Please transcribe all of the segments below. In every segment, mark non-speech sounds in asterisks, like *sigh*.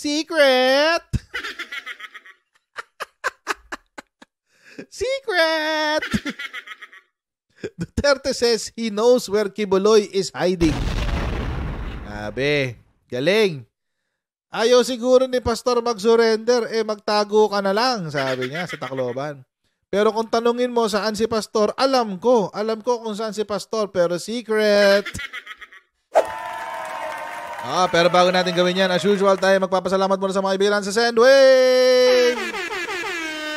Secret! Secret! Duterte says he knows where Kibuloy is hiding. Abe, galing. Ayaw siguro ni Pastor mag-surrender, eh magtago ka na lang, sabi niya sa Tacloban. Pero kung tanungin mo saan si Pastor, alam ko. Alam ko kung saan si Pastor, pero secret. Ah, pero bago natin gawin yan, as usual tayo magpapasalamat muna sa mga ibilan sa Sendwave!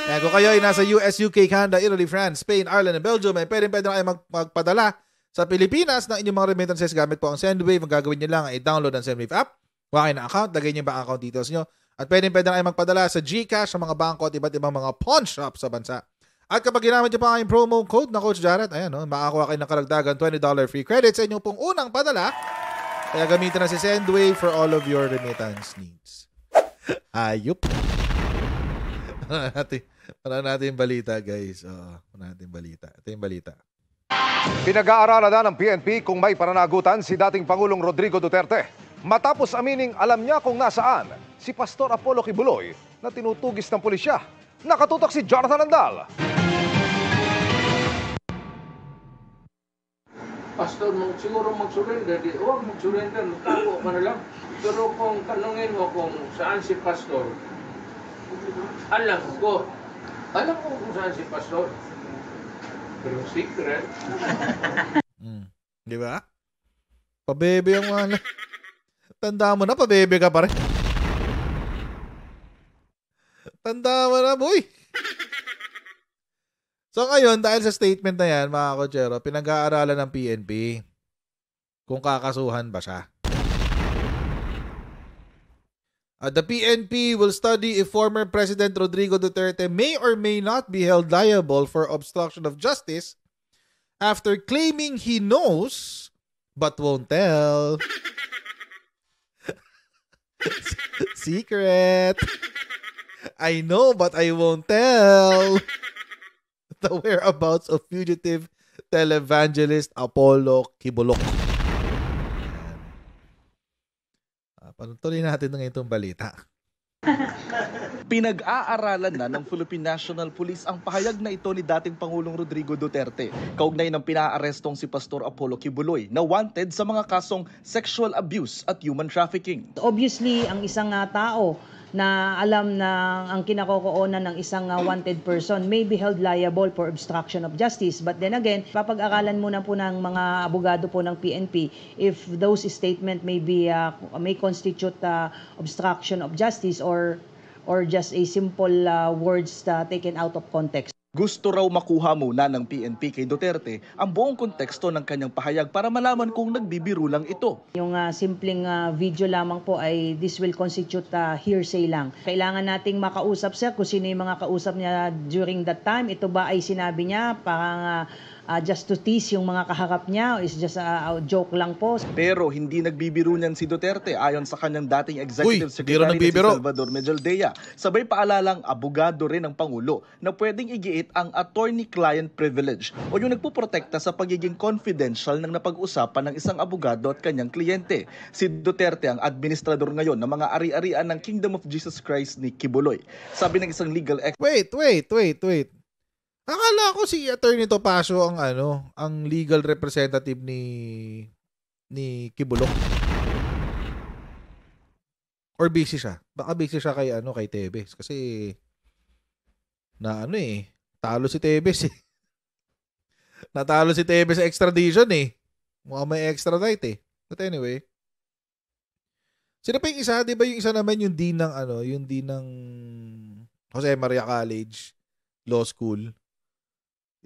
Kaya kung kayo ay nasa US, UK, Canada, Italy, France, Spain, Ireland, and Belgium, ay eh, pwede pwede na kayo mag- magpadala sa Pilipinas ng inyong mga remittances gamit po ang Sendwave. Ang gagawin nyo lang ay download ang Sendwave app, kuha kayo account, lagay nyo ba ang account details nyo, at pwede pwede na kayo magpadala sa GCash, sa mga bangko at iba't ibang mga pawn shop sa bansa. At kapag ginamit nyo pa ang promo code na Coach Jarrett, ayan, no, oh, makakuha kayo ng karagdagan $20 free credits sa inyong pong unang padala kaya gamitin na si Sendway for all of your remittance needs. Ayup. Para *laughs* natin, natin balita, guys. Oo, para natin balita. Ito yung balita. Pinag-aaralan na ng PNP kung may pananagutan si dating Pangulong Rodrigo Duterte. Matapos amining alam niya kung nasaan si Pastor Apollo Kibuloy na tinutugis ng pulisya. Nakatutok si Jonathan Andal. pastor, mag, siguro mag-surrender. Di, huwag mag-surrender, magtago ka na lang. Pero kung tanungin mo kung saan si pastor, alam ko. Alam ko kung saan si pastor. Pero secret. mm. Di ba? Pabebe yung ano. Tanda mo na, pabebe ka pare. Tanda mo na, boy. So ngayon, dahil sa statement na yan, mga kochero, pinag-aaralan ng PNP kung kakasuhan ba siya. Uh, the PNP will study if former President Rodrigo Duterte may or may not be held liable for obstruction of justice after claiming he knows but won't tell. *laughs* Secret. I know but I won't tell. *laughs* the *laughs* whereabouts of fugitive televangelist Apollo Kibulok. Uh, ah, panutuloy natin na ngayon itong balita. *laughs* Pinag-aaralan na ng Philippine National Police ang pahayag na ito ni dating Pangulong Rodrigo Duterte, kaugnay ng pinaarestong si Pastor Apollo Kibuloy na wanted sa mga kasong sexual abuse at human trafficking. Obviously, ang isang ah, tao na alam na ang kinakokoonan ng isang uh, wanted person may be held liable for obstruction of justice. But then again, papag-aralan muna po ng mga abogado po ng PNP if those statement may be uh, may constitute uh, obstruction of justice or or just a simple uh, words uh, taken out of context. Gusto raw makuha muna ng PNP kay Duterte ang buong konteksto ng kanyang pahayag para malaman kung nagbibiro lang ito. Yung uh, simpleng uh, video lamang po ay this will constitute uh, hearsay lang. Kailangan nating makausap siya kung sino yung mga kausap niya during that time. Ito ba ay sinabi niya parang uh, uh, just to tease yung mga kaharap niya o is just a uh, ah, joke lang po. Pero hindi nagbibiro niyan si Duterte ayon sa kanyang dating Executive Uy, Secretary si Salvador Medjaldea. Sabay paalalang abogado rin ang Pangulo na pwedeng igiit ang attorney-client privilege o yung nagpuprotekta sa pagiging confidential ng napag-usapan ng isang abogado at kanyang kliyente. Si Duterte ang administrador ngayon ng mga ari-arian ng Kingdom of Jesus Christ ni Kibuloy. Sabi ng isang legal expert... Wait, wait, wait, wait. Akala ko si Attorney Topaso ang ano, ang legal representative ni ni Kibulok. Or busy siya. Baka busy siya kay ano, kay Tebes kasi na ano eh, talo si Tebes eh. *laughs* Natalo si Tebes sa extradition eh. Mukha may extradite eh. But anyway. Sino pa yung isa? Di ba yung isa naman yung dean ng ano, yung dean ng Jose Maria College Law School?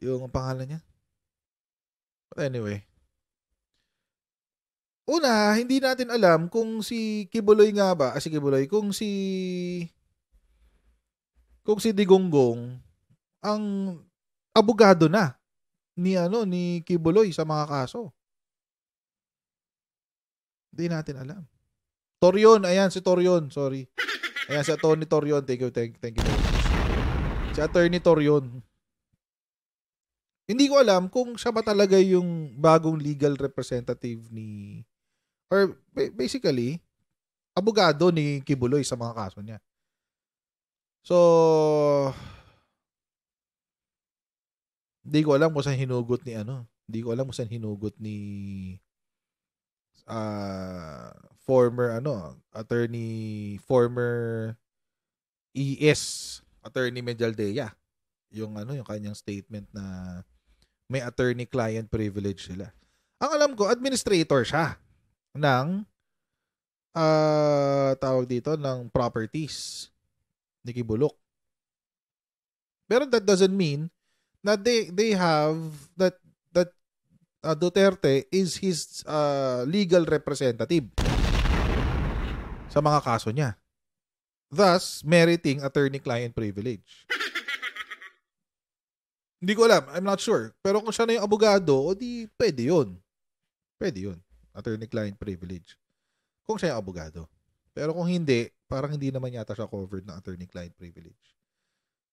Yung pangalan niya. But anyway. Una, hindi natin alam kung si Kibuloy nga ba, ah, si Kibuloy, kung si kung si Digonggong ang abogado na ni ano ni Kibuloy sa mga kaso. Hindi natin alam. Torion, ayan si Torion, sorry. Ayan si Tony Torion, thank you, thank, thank you. Si Attorney Torion. Hindi ko alam kung siya ba talaga yung bagong legal representative ni or basically abogado ni Kibuloy sa mga kaso niya. So hindi ko alam kung saan hinugot ni ano. Hindi ko alam kung saan hinugot ni uh, former ano, attorney former ES attorney Medjaldea yung ano yung kanyang statement na may attorney-client privilege sila. Ang alam ko, administrator siya ng uh, tawag dito ng properties ni Kibulok. Pero that doesn't mean that they they have that that uh, Duterte is his uh, legal representative sa mga kaso niya. Thus, meriting attorney-client privilege. Hindi ko alam. I'm not sure. Pero kung siya na yung abogado, o di pwede yun. Pwede yun. Attorney-client privilege. Kung siya yung abogado. Pero kung hindi, parang hindi naman yata siya covered ng attorney-client privilege.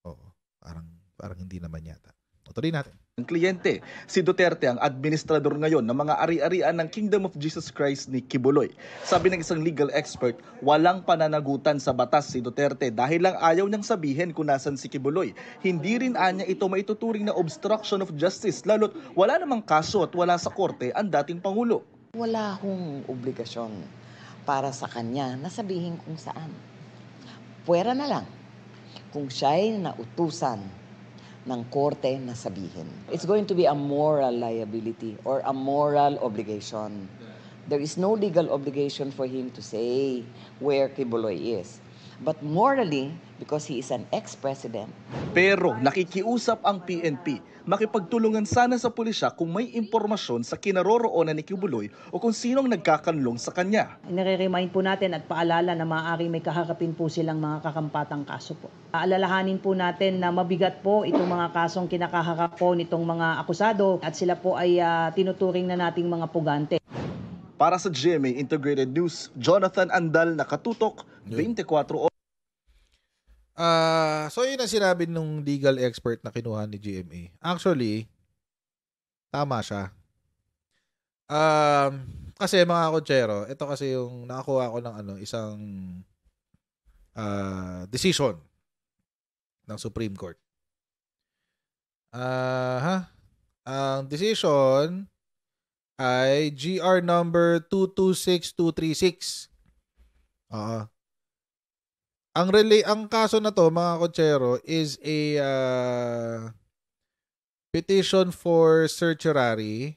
Oo. Parang, parang hindi naman yata. Tuloy natin. Ang kliyente, si Duterte ang administrador ngayon ng mga ari-arian ng Kingdom of Jesus Christ ni Kibuloy. Sabi ng isang legal expert, walang pananagutan sa batas si Duterte dahil lang ayaw niyang sabihin kung nasan si Kibuloy. Hindi rin anya ito maituturing na obstruction of justice lalo't wala namang kaso at wala sa korte ang dating Pangulo. Wala akong obligasyon para sa kanya na sabihin kung saan. Pwera na lang kung siya ay nautusan ng korte na sabihin. It's going to be a moral liability or a moral obligation. There is no legal obligation for him to say where Kibuloy is but morally because he is an ex-president. Pero nakikiusap ang PNP. Makipagtulungan sana sa pulisya kung may impormasyon sa kinaroroonan ni Kibuloy o kung sinong nagkakanlong sa kanya. Nire-remind po natin at paalala na maaari may kaharapin po silang mga kakampatang kaso po. Aalalahanin po natin na mabigat po itong mga kasong kinakaharap po nitong mga akusado at sila po ay uh, tinuturing na nating mga pugante. Para sa GMA Integrated News, Jonathan Andal, Nakatutok, 24 oras. Ah, uh, so yun ang sinabi nung legal expert na kinuha ni GMA. Actually, tama siya. Um, kasi mga kotsero, ito kasi yung nakakuha ko ng ano, isang uh, decision ng Supreme Court. Ah, uh, ha? Ang decision ay GR number 226236. Ah, Uh, ang relay ang kaso na to mga kotsero is a uh, petition for certiorari.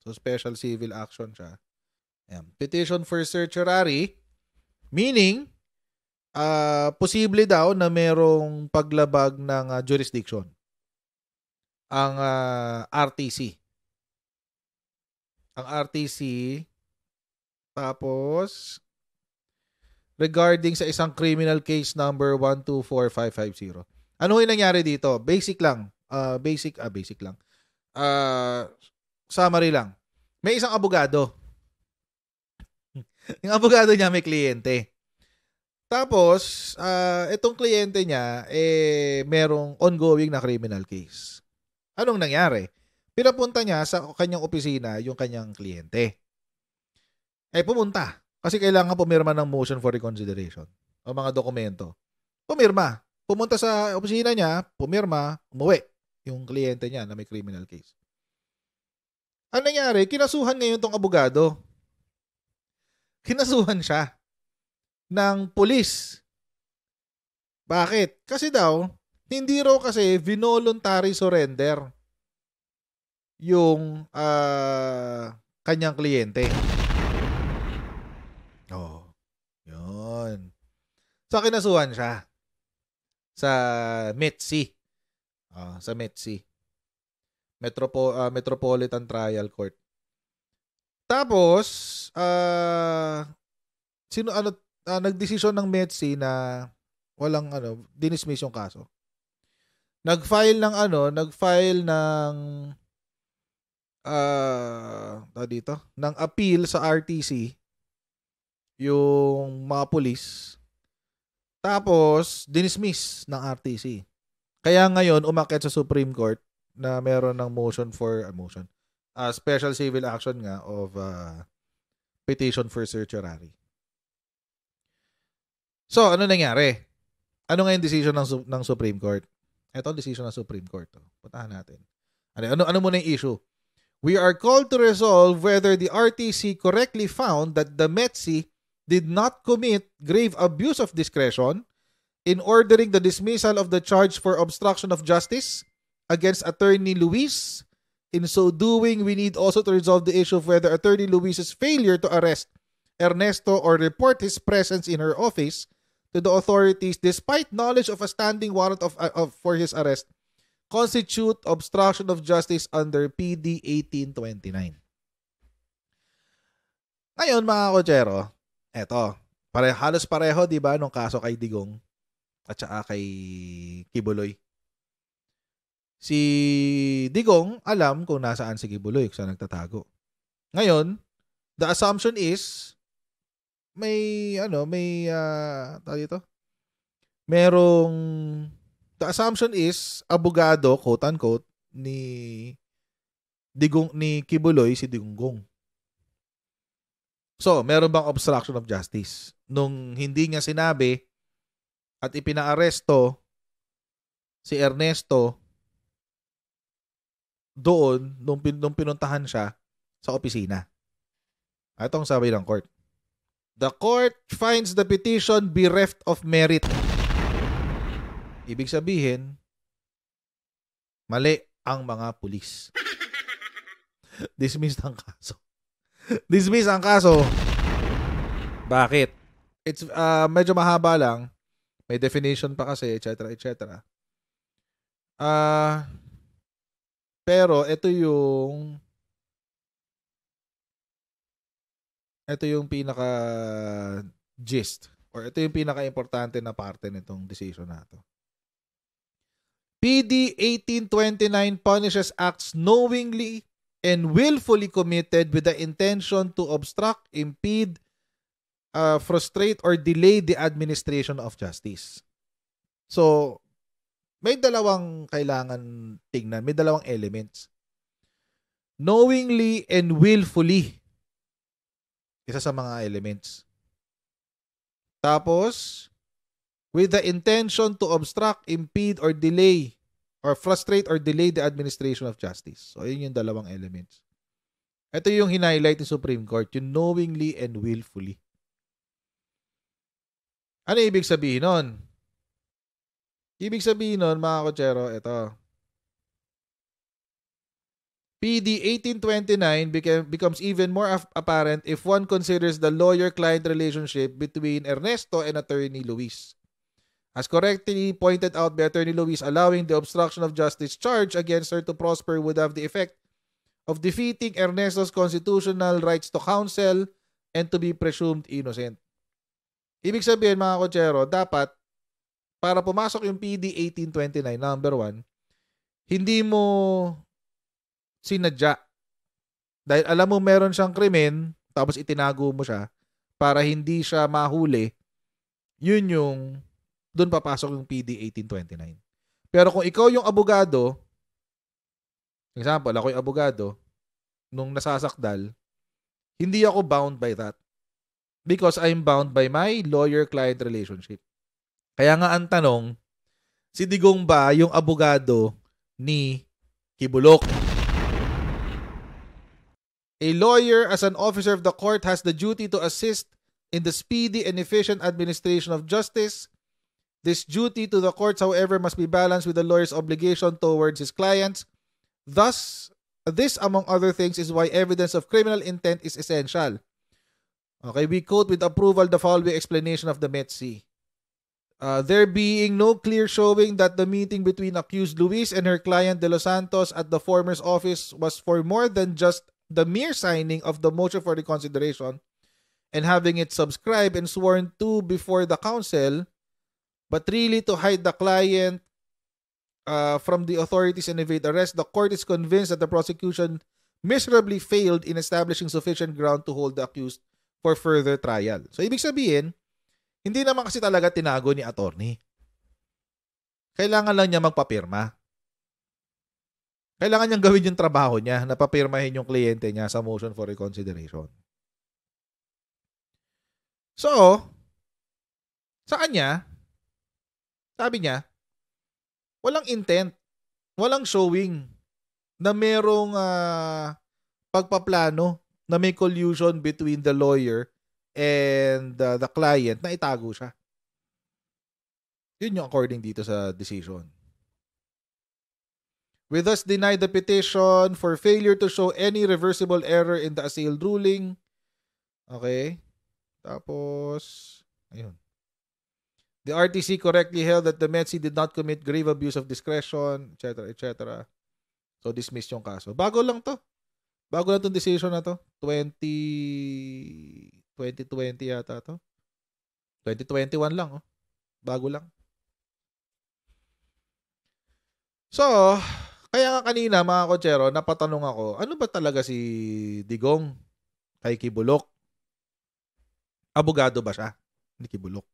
So special civil action siya. Ayan. Petition for certiorari meaning uh, posible daw na merong paglabag ng uh, jurisdiction ang uh, RTC. Ang RTC tapos regarding sa isang criminal case number 124550. Ano yung nangyari dito? Basic lang. Uh, basic, ah, basic lang. Uh, summary lang. May isang abogado. *laughs* yung abogado niya may kliyente. Tapos, uh, itong kliyente niya, eh, merong ongoing na criminal case. Anong nangyari? Pinapunta niya sa kanyang opisina yung kanyang kliyente. Eh, pumunta. Kasi kailangan pumirma ng motion for reconsideration o mga dokumento. Pumirma. Pumunta sa opisina niya, pumirma, umuwi yung kliyente niya na may criminal case. Ano nangyari, kinasuhan ngayon tong abogado. Kinasuhan siya ng pulis. Bakit? Kasi daw, hindi raw kasi voluntary surrender yung uh, kanyang kliyente. Ganon. So, kinasuhan siya sa METSI. Uh, sa METSI. Metropo- uh, Metropolitan Trial Court. Tapos, uh, sino ano uh, nagdesisyon ng METSI na walang ano, dinismiss yung kaso. Nag-file ng ano, nag-file ng ah uh, dito, ng appeal sa RTC yung mga pulis. Tapos, dinismiss ng RTC. Kaya ngayon, umakyat sa Supreme Court na meron ng motion for, uh, motion, uh, special civil action nga of uh, petition for certiorari. So, ano nangyari? Ano nga yung decision ng, ng Supreme Court? Ito ang decision ng Supreme Court. to oh. Puntahan natin. Ano, ano, ano muna yung issue? We are called to resolve whether the RTC correctly found that the METSI did not commit grave abuse of discretion in ordering the dismissal of the charge for obstruction of justice against attorney Luis. In so doing, we need also to resolve the issue of whether attorney Luis's failure to arrest Ernesto or report his presence in her office to the authorities despite knowledge of a standing warrant of, uh, of for his arrest constitute obstruction of justice under PD 1829. Ngayon mga kochero, eto, pare, halos pareho, di ba, nung kaso kay Digong at saka kay Kibuloy. Si Digong alam kung nasaan si Kibuloy, kung saan nagtatago. Ngayon, the assumption is, may, ano, may, uh, tawag dito? Merong, the assumption is, abogado, quote-unquote, ni Digong, ni Kibuloy, si Digonggong. So, meron bang obstruction of justice? Nung hindi niya sinabi at ipinaaresto si Ernesto doon nung, pin- nung pinuntahan siya sa opisina. Ah, Ito ang sabi ng court. The court finds the petition bereft of merit. Ibig sabihin, mali ang mga pulis. *laughs* Dismissed ang kaso. Dismiss ang kaso. Bakit? It's uh, medyo mahaba lang. May definition pa kasi, etc. etc. Ah... Uh, pero ito yung ito yung pinaka gist or ito yung pinaka-importante na parte nitong decision na to. PD 1829 punishes acts knowingly and willfully committed with the intention to obstruct, impede, uh, frustrate, or delay the administration of justice. So, may dalawang kailangan tingnan, may dalawang elements. Knowingly and willfully. Isa sa mga elements. Tapos, with the intention to obstruct, impede, or delay or frustrate or delay the administration of justice. So, yun yung dalawang elements. Ito yung hinighlight ni Supreme Court, yung knowingly and willfully. Ano ibig sabihin nun? Ibig sabihin nun, mga kotsero, ito. PD 1829 becomes even more apparent if one considers the lawyer-client relationship between Ernesto and attorney Luis. As correctly pointed out by Attorney Luis, allowing the obstruction of justice charge against her to prosper would have the effect of defeating Ernesto's constitutional rights to counsel and to be presumed innocent. Ibig sabihin mga kotsero, dapat para pumasok yung PD 1829 number 1, hindi mo sinadya. Dahil alam mo meron siyang krimen, tapos itinago mo siya para hindi siya mahuli. Yun yung doon papasok yung PD 1829. Pero kung ikaw yung abogado, example, ako yung abogado, nung nasasakdal, hindi ako bound by that. Because I'm bound by my lawyer-client relationship. Kaya nga ang tanong, si Digong ba yung abogado ni Kibulok? A lawyer as an officer of the court has the duty to assist in the speedy and efficient administration of justice This duty to the courts, however, must be balanced with the lawyer's obligation towards his clients. Thus, this, among other things, is why evidence of criminal intent is essential. Okay, we quote with approval the following explanation of the Metsi. Uh, there being no clear showing that the meeting between accused Luis and her client De Los Santos at the former's office was for more than just the mere signing of the motion for reconsideration and having it subscribed and sworn to before the council, but really to hide the client uh, from the authorities and evade arrest, the court is convinced that the prosecution miserably failed in establishing sufficient ground to hold the accused for further trial. So, ibig sabihin, hindi naman kasi talaga tinago ni attorney. Kailangan lang niya magpapirma. Kailangan niyang gawin yung trabaho niya na papirmahin yung kliyente niya sa motion for reconsideration. So, sa kanya, sabi niya, walang intent, walang showing na merong uh, pagpaplano na may collusion between the lawyer and uh, the client na itago siya. Yun yung according dito sa decision. We thus deny the petition for failure to show any reversible error in the assailed ruling. Okay. Tapos, ayun. The RTC correctly held that the METC did not commit grave abuse of discretion, etc., etc. So, dismiss yung kaso. Bago lang to. Bago lang tong decision na to. 20... 2020 yata to. 2021 lang, oh. Bago lang. So, kaya nga kanina, mga kotsero, napatanong ako, ano ba talaga si Digong kay Kibulok? Abogado ba siya? Ni Kibulok.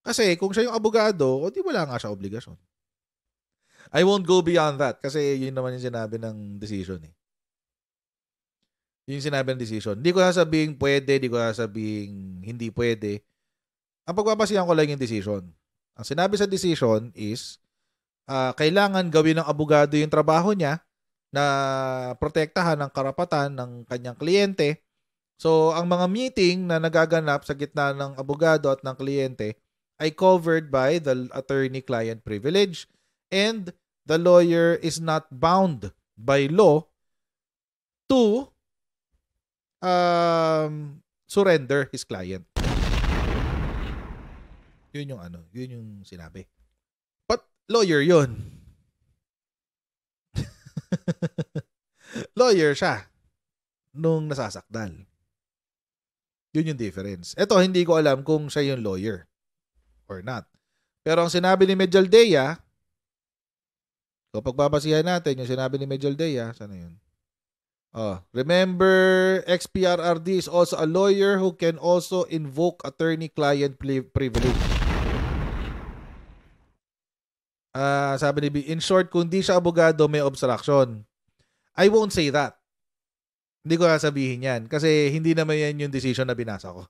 Kasi kung siya yung abogado, o di wala nga siya obligasyon. I won't go beyond that kasi yun naman yung sinabi ng decision eh. Yun yung sinabi ng decision. Hindi ko sasabing pwede, hindi ko sasabing hindi pwede. Ang pagbabasihan ko lang yung decision. Ang sinabi sa decision is uh, kailangan gawin ng abogado yung trabaho niya na protektahan ang karapatan ng kanyang kliyente. So, ang mga meeting na nagaganap sa gitna ng abogado at ng kliyente ay covered by the attorney-client privilege and the lawyer is not bound by law to um, surrender his client. Yun yung ano, yun yung sinabi. But lawyer yun. *laughs* lawyer siya nung nasasakdal. Yun yung difference. Ito, hindi ko alam kung siya yung lawyer or not. Pero ang sinabi ni Medjaldea, so pagbabasihan natin yung sinabi ni Medjaldea, sana yun? Oh, remember, XPRRD is also a lawyer who can also invoke attorney-client privilege. Uh, sabi ni B, in short, kung di siya abogado, may obstruction. I won't say that. Hindi ko sabihin yan kasi hindi naman yan yung decision na binasa ko.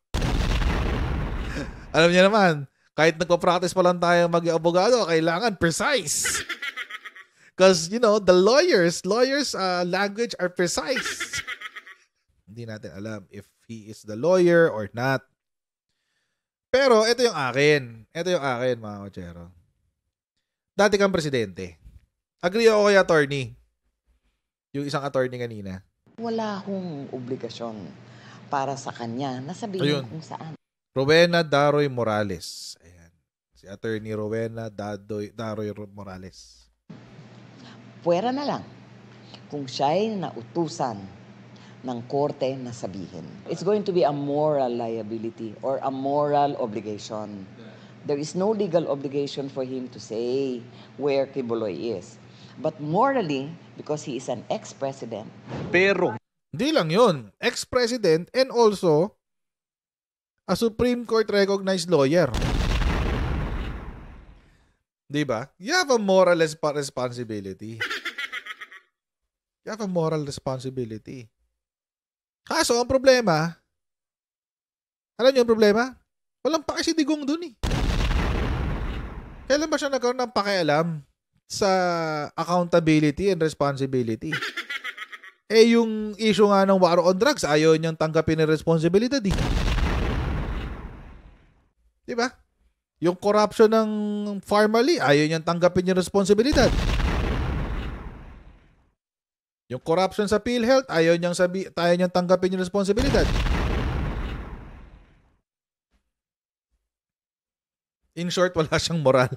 *laughs* Alam niya naman, kahit nagpa-practice pa lang tayo mag-abogado, kailangan precise. *laughs* Because, you know, the lawyers, lawyers' uh, language are precise. *laughs* Hindi natin alam if he is the lawyer or not. Pero ito yung akin. Ito yung akin, mga kochero. Dati kang presidente. Agree ako kay attorney. Yung isang attorney kanina. Wala akong obligasyon para sa kanya na sabihin kung saan Rowena Daroy Morales. Ayan. Si Attorney Rowena Dadoy, Daroy Morales. Puwera na lang kung ay nautusan ng korte na sabihin. It's going to be a moral liability or a moral obligation. There is no legal obligation for him to say where Kibuloy is. But morally, because he is an ex-president. Pero, hindi lang yon Ex-president and also a Supreme Court recognized lawyer. 'Di ba? You have a moral responsibility. You have a moral responsibility. Kaso ang problema, alam niyo ang problema? Walang paki si Digong dun eh. Kailan ba siya nagkaroon ng pakialam sa accountability and responsibility? Eh yung issue nga ng war on drugs, ayaw niyang tanggapin ng responsibility. Eh. Di ba? Yung corruption ng Farmerly, ayaw niyang tanggapin yung responsibilidad. Yung corruption sa PhilHealth, ayaw niyang, sabi, ayaw niyang tanggapin yung responsibilidad. In short, wala siyang moral.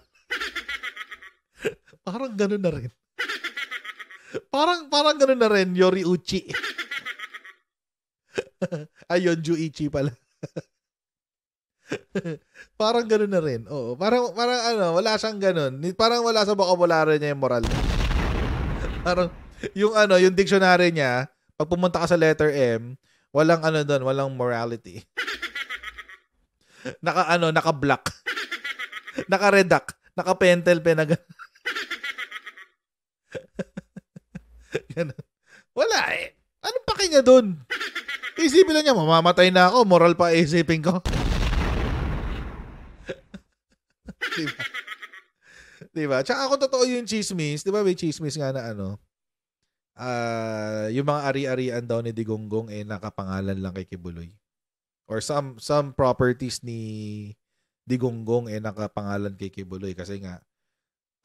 *laughs* parang ganun na rin. parang, parang ganun na rin, Yori Uchi. *laughs* Ayun, Juichi pala. *laughs* *laughs* parang gano'n na rin. Oo. Parang, parang ano, wala siyang gano'n. Parang wala sa vocabulary niya yung moral. *laughs* parang, yung ano, yung dictionary niya, pag pumunta ka sa letter M, walang ano doon, walang morality. *laughs* naka ano, naka black. naka redact, naka pentel pen na ganun. Wala eh. Ano pa kanya doon? Isipin na niya, mamamatay na ako, moral pa isipin ko diba? diba? Tsaka ako totoo yung chismis, diba may chismis nga na ano, uh, yung mga ari-arian daw ni Digonggong eh nakapangalan lang kay Kibuloy. Or some some properties ni Digonggong eh nakapangalan kay Kibuloy kasi nga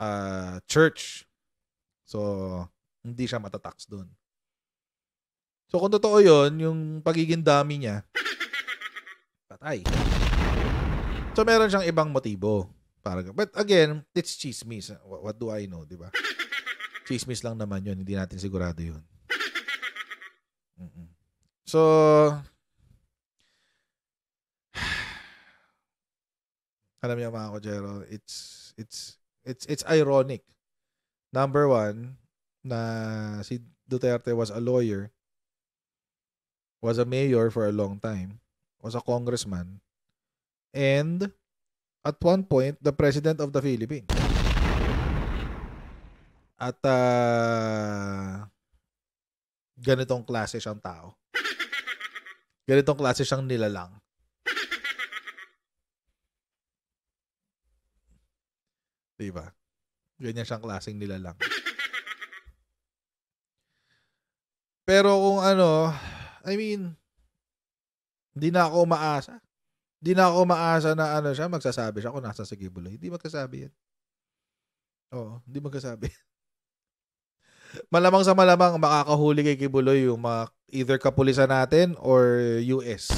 uh, church. So hindi siya matatax doon. So kung totoo 'yon, yung pagiging dami niya patay. So meron siyang ibang motibo. Parang, but again, it's chismis. What, what do I know, di ba? chismis lang naman yun. Hindi natin sigurado yun. Mm-mm. So, *sighs* alam niyo mga kojero, it's, it's, it's, it's ironic. Number one, na si Duterte was a lawyer, was a mayor for a long time, was a congressman, and at one point, the President of the Philippines. At uh, ganitong klase siyang tao. Ganitong klase siyang nilalang. Diba? Ganyan siyang klaseng nilalang. Pero kung ano, I mean, hindi na ako umaasa. Di na ako maasa na ano siya, magsasabi siya kung nasa sa Gibuloy. Hindi magsasabi yan. Oo, hindi magsasabi. *laughs* malamang sa malamang makakahuli kay Gibuloy yung mga either kapulisan natin or US.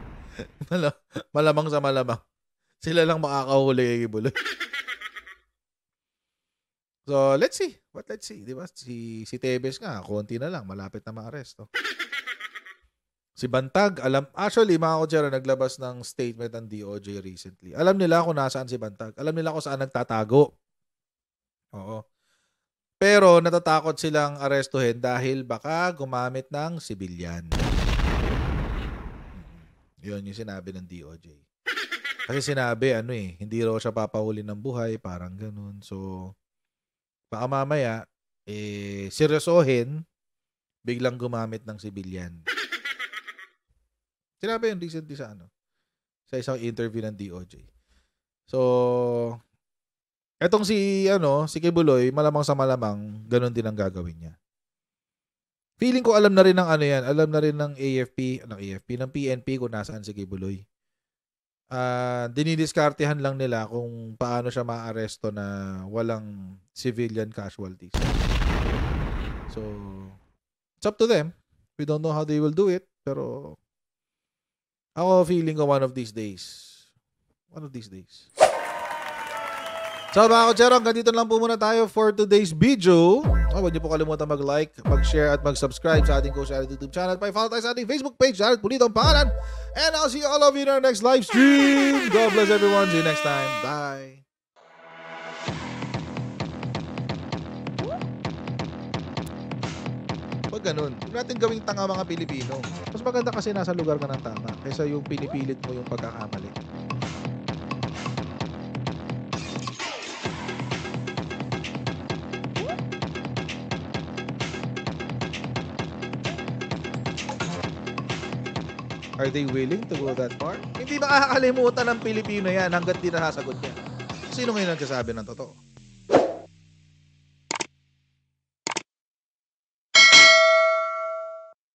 *laughs* malamang sa malamang. Sila lang makakahuli kay Gibuloy. so, let's see. What let's see. Di Si, si Tevez nga, konti na lang. Malapit na ma arrest Oh. Si Bantag, alam, actually, mga kotsero, naglabas ng statement ng DOJ recently. Alam nila kung nasaan si Bantag. Alam nila kung saan nagtatago. Oo. Pero natatakot silang arestuhin dahil baka gumamit ng sibilyan. Mm-hmm. Yun yung sinabi ng DOJ. Kasi sinabi, ano eh, hindi raw siya papahuli ng buhay, parang ganun. So, baka mamaya, eh, seryosohin, biglang gumamit ng sibilyan. Sinabi yun recently sa ano, sa isang interview ng DOJ. So, etong si, ano, si Kibuloy, malamang sa malamang, ganun din ang gagawin niya. Feeling ko alam na rin ng ano yan, alam na rin ng AFP, ng AFP, ng PNP kung nasaan si Kibuloy. Uh, ah, dinidiskartehan lang nila kung paano siya maaresto na walang civilian casualties. So, it's up to them. We don't know how they will do it, pero ako feeling ko one of these days. One of these days. So mga kotserong, ganito lang po muna tayo for today's video. Oh, huwag niyo po kalimutan mag-like, mag-share at mag-subscribe sa ating Coach Arat YouTube channel. Pa-follow tayo sa ating Facebook page, Arat Pulito ang pangalan. And I'll see all of you in our next live stream. God bless everyone. See you next time. Bye. Huwag ganun. Huwag natin gawing tanga mga Pilipino. Mas maganda kasi nasa lugar ka ng tama kaysa yung pinipilit mo yung pagkakamali. Are they willing to go that far? Hindi makakalimutan ng Pilipino yan hanggat di nasasagot niya. Sino ngayon sasabi ng totoo?